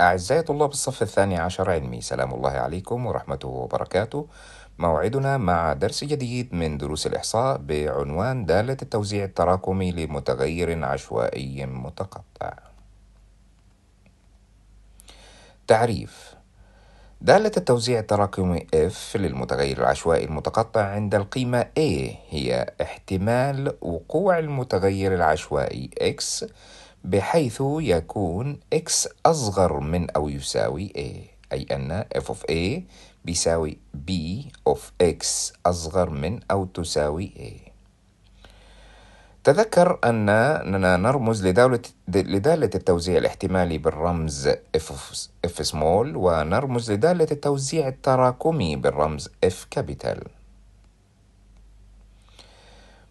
أعزائي طلاب الصف الثاني عشر علمي سلام الله عليكم ورحمته وبركاته موعدنا مع درس جديد من دروس الإحصاء بعنوان دالة التوزيع التراكمي لمتغير عشوائي متقطع. تعريف دالة التوزيع التراكمي F للمتغير العشوائي المتقطع عند القيمة A هي احتمال وقوع المتغير العشوائي X بحيث يكون X أصغر من أو يساوي A أي أن F of A بيساوي b of x أصغر من أو تساوي a تذكر أننا نرمز لدولة لدالة التوزيع الاحتمالي بالرمز F, F small ونرمز لدالة التوزيع التراكمي بالرمز F capital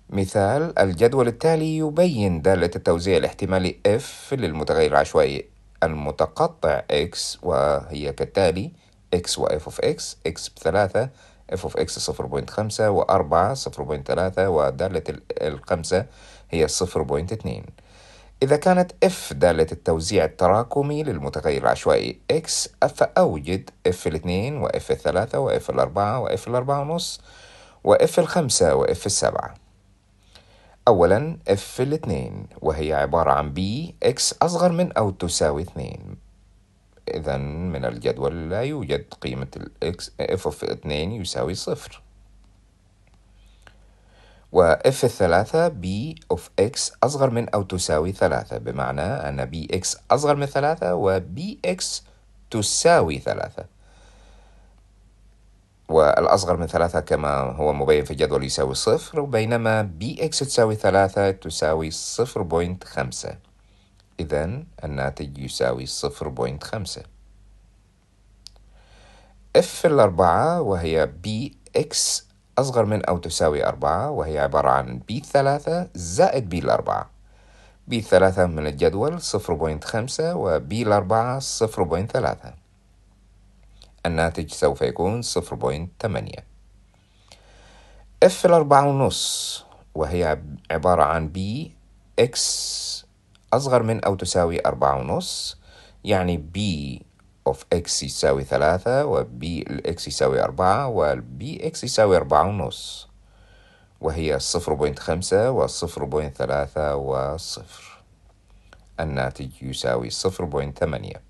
مثال الجدول التالي يبين دالة التوزيع الاحتمالي F للمتغير العشوائي المتقطع X وهي كالتالي x واف of x x بثلاثة اف of x صفر بوينت خمسة وأربعة صفر بوينت ثلاثة ودالة الخمسة هي صفر بوينت اتنين إذا كانت f دالة التوزيع التراكمي للمتغير العشوائي x فأوجد f الاثنين و f الثلاثة و f الأربعة و f الأربعة ونص و f الخمسة و f السبعة أولا f الاثنين وهي عبارة عن b x أصغر من أو تساوي اثنين إذا من الجدول لا يوجد قيمة ال f of 2 يساوي صفر و f الثلاثة b of x أصغر من أو تساوي ثلاثة بمعنى أن bx أصغر من ثلاثة و bx تساوي ثلاثة والأصغر من ثلاثة كما هو مبين في الجدول يساوي صفر بينما bx تساوي ثلاثة تساوي صفر بوينت خمسة إذا الناتج يساوي صفر بوينت خمسة اف الأربعة وهي بي اكس أصغر من أو تساوي أربعة وهي عبارة عن بي ثلاثة زائد بي الأربعة بي ثلاثة من الجدول صفر بوينت خمسة وبي الأربعة صفر بوينت ثلاثة الناتج سوف يكون صفر بوينت ثمانية اف الأربعة ونص وهي عبارة عن بي اكس أصغر من أو تساوي أربعة ونص يعني b اوف اكس يساوي ثلاثة و b الاكس يساوي أربعة و b x يساوي أربعة ونص وهي صفر بوينت خمسة وصفر بوينت ثلاثة وصفر الناتج يساوي صفر بوينت ثمانية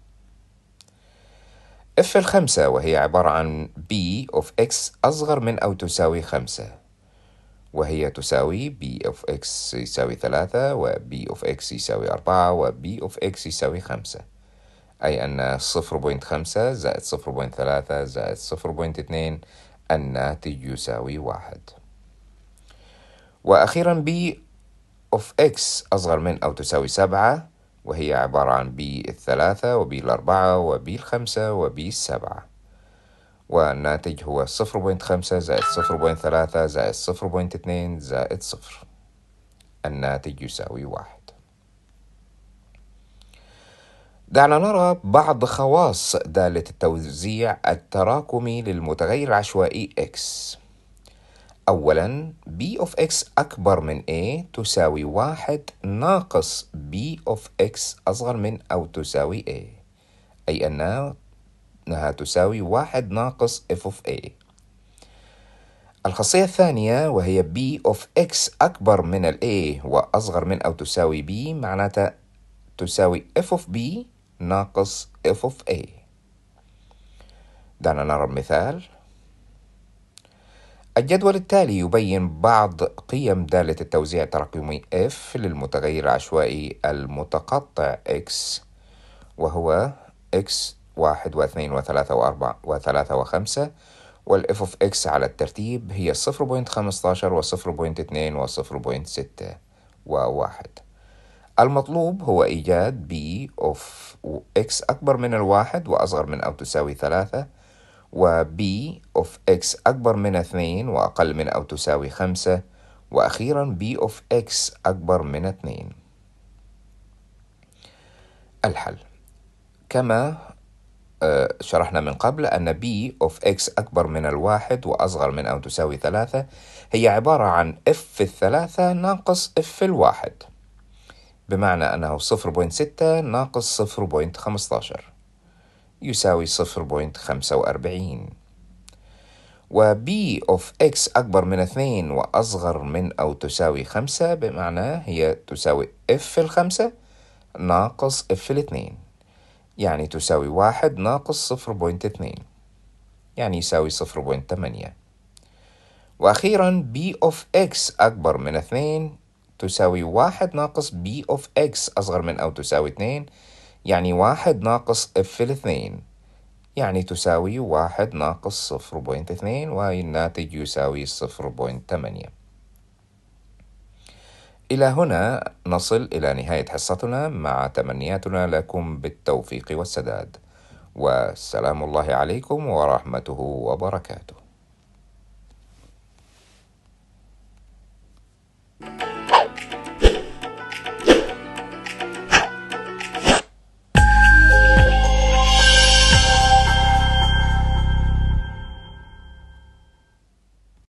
اف الخمسة وهي عبارة عن b اوف اكس أصغر من أو تساوي خمسة وهي تساوي بي اوف اكس يساوي ثلاثة و وبي اوف اكس يساوي أربعة و وبي اوف اكس يساوي خمسة أي أن صفر بوينت خمسة زائد صفر بوينت ثلاثة زائد صفر بوينت اثنين الناتج يساوي واحد وأخيرا بي اوف اكس أصغر من أو تساوي سبعة وهي عبارة عن بي الثلاثة و وبي الأربعة و وبي الخمسة و وبي السبعة والناتج هو 0.5 زائد 0.3 زائد 0.2 زائد 0 الناتج يساوي واحد دعنا نرى بعض خواص دالة التوزيع التراكمي للمتغير العشوائي x أولا b of x أكبر من a تساوي واحد ناقص b of x أصغر من أو تساوي a أي أن انها تساوي واحد ناقص f of a الخاصية الثانية وهي b of x أكبر من ال a وأصغر من أو تساوي b معناتها تساوي f of b ناقص f of a دعنا نرى المثال الجدول التالي يبين بعض قيم دالة التوزيع التراكمي F للمتغير العشوائي المتقطع X وهو X واحد واثنين وثلاثة وأربعة وثلاثة وخمسة والاف اوف اكس على الترتيب هي صفر بوينت خمستاشر وصفر بوينت اتنين وصفر بوينت ستة وواحد المطلوب هو إيجاد بي اوف اكس أكبر من الواحد وأصغر من أو تساوي ثلاثة وبي اوف اكس أكبر من اثنين وأقل من أو تساوي خمسة وأخيرا بي اوف اكس أكبر من اثنين الحل كما آه، شرحنا من قبل أن b of x أكبر من الواحد وأصغر من أو تساوي ثلاثة هي عبارة عن f في الثلاثة ناقص f في الواحد بمعنى أنه 0.6 ناقص 0.15 يساوي 0.45 و b of x أكبر من 2 وأصغر من أو تساوي 5 بمعنى هي تساوي f في الخمسة ناقص f في الاثنين يعني تساوي واحد ناقص صفر بوينت اثنين يعني يساوي صفر بوينت تمانية وأخيرا b of x أكبر من اثنين تساوي واحد ناقص b of x أصغر من أو تساوي اثنين يعني واحد ناقص f الاثنين يعني تساوي واحد ناقص صفر بوينت اثنين والناتج يساوي صفر بوينت تمانية إلى هنا نصل إلى نهاية حصتنا مع تمنياتنا لكم بالتوفيق والسداد وسلام الله عليكم ورحمته وبركاته